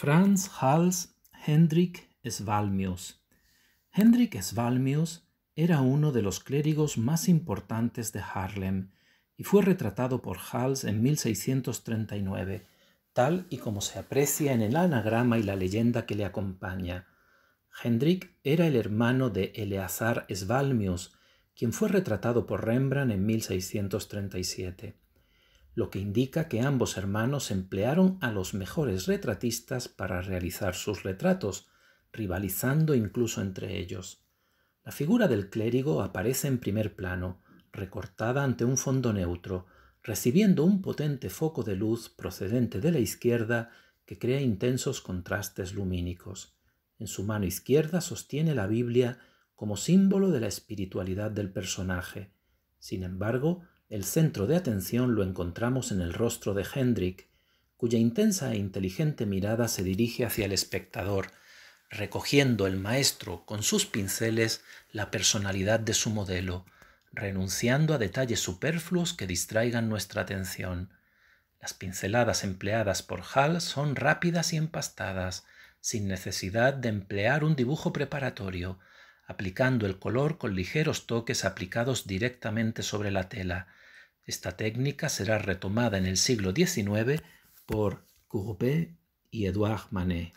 Franz Hals Hendrik Svalmius. Hendrik Svalmius era uno de los clérigos más importantes de Harlem y fue retratado por Hals en 1639, tal y como se aprecia en el anagrama y la leyenda que le acompaña. Hendrik era el hermano de Eleazar Svalmius, quien fue retratado por Rembrandt en 1637 lo que indica que ambos hermanos emplearon a los mejores retratistas para realizar sus retratos, rivalizando incluso entre ellos. La figura del clérigo aparece en primer plano, recortada ante un fondo neutro, recibiendo un potente foco de luz procedente de la izquierda que crea intensos contrastes lumínicos. En su mano izquierda sostiene la Biblia como símbolo de la espiritualidad del personaje. Sin embargo, el centro de atención lo encontramos en el rostro de Hendrik, cuya intensa e inteligente mirada se dirige hacia el espectador, recogiendo el maestro con sus pinceles la personalidad de su modelo, renunciando a detalles superfluos que distraigan nuestra atención. Las pinceladas empleadas por Hall son rápidas y empastadas, sin necesidad de emplear un dibujo preparatorio, aplicando el color con ligeros toques aplicados directamente sobre la tela. Esta técnica será retomada en el siglo XIX por Courbet y Edouard Manet.